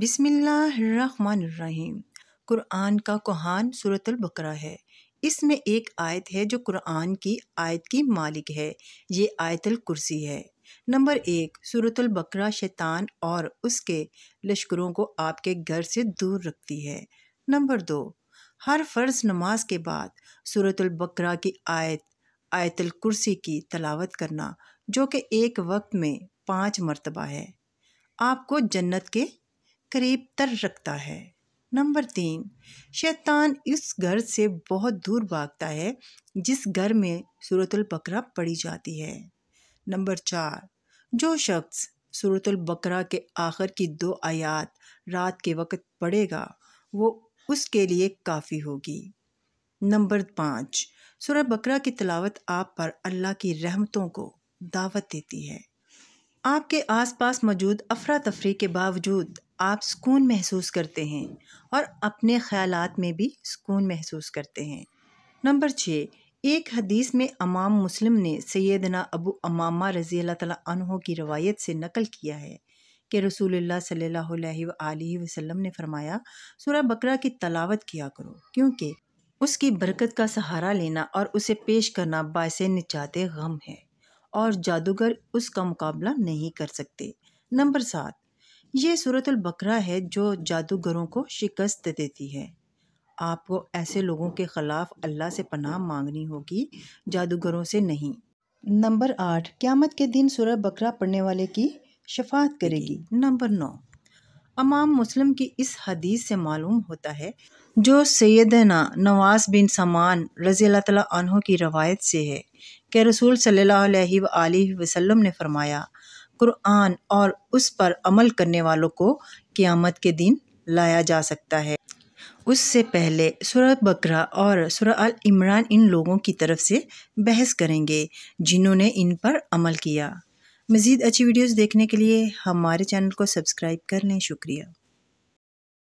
बिसमीम कुरान का कोहान सूरतल बकरा है इसमें एक आयत है जो कुरान की आयत की मालिक है ये आयतल कुर्सी है नंबर एक सूरतल बकरा शैतान और उसके लश्करों को आपके घर से दूर रखती है नंबर दो हर फ़र्ज नमाज के बाद सूरतल बकरा की आयत आयतल कुर्सी की तलावत करना जो कि एक वक्त में पाँच मरतबा है आपको जन्नत के करीब तर रखता है नंबर तीन शैतान इस घर से बहुत दूर भागता है जिस घर में सूरतुल बकरा पड़ी जाती है नंबर चार जो शख्स सूरतुल बकरा के आखिर की दो आयात रात के वक्त पढ़ेगा वो उसके लिए काफ़ी होगी नंबर पाँच सूर बकरा की तलावत आप पर अल्लाह की रहमतों को दावत देती है आपके आसपास मौजूद अफरा तफरी के बावजूद आप सुकून महसूस करते हैं और अपने ख्यालात में भी सुकून महसूस करते हैं नंबर छः एक हदीस में अमाम मुस्लिम ने सैदना अबू अमामा रज़ी अल्लाह की रवायत से नकल किया है कि रसूलुल्लाह सल्लल्लाहु अलैहि वसल्लम ने फरमाया सूरा बकरा की तलावत किया करो क्योंकि उसकी बरकत का सहारा लेना और उसे पेश करना बायस निचाते गम है और जादूगर उसका मुकाबला नहीं कर सकते नंबर सात ये सूरत बकरा है जो जादूगरों को शिकस्त देती है आपको ऐसे लोगों के ख़िलाफ़ अल्लाह से पनाह मांगनी होगी जादूगरों से नहीं नंबर आठ क़्यामत के दिन सूरत बकरा पढ़ने वाले की शफात करेगी नंबर नौ अमाम मुस्लिम की इस हदीस से मालूम होता है जो सैदना नवाज बिन समान रज़ी अल्लाह की रवायत से है कि रसूल सल्ला वसम ने फरमाया कुरान और उस पर अमल करने वालों को क़ियामत के दिन लाया जा सकता है उससे पहले सुरह बकरा और सुरह अल इमरान इन लोगों की तरफ से बहस करेंगे जिन्होंने इन पर अमल किया मज़ीद अच्छी वीडियोस देखने के लिए हमारे चैनल को सब्सक्राइब कर लें शुक्रिया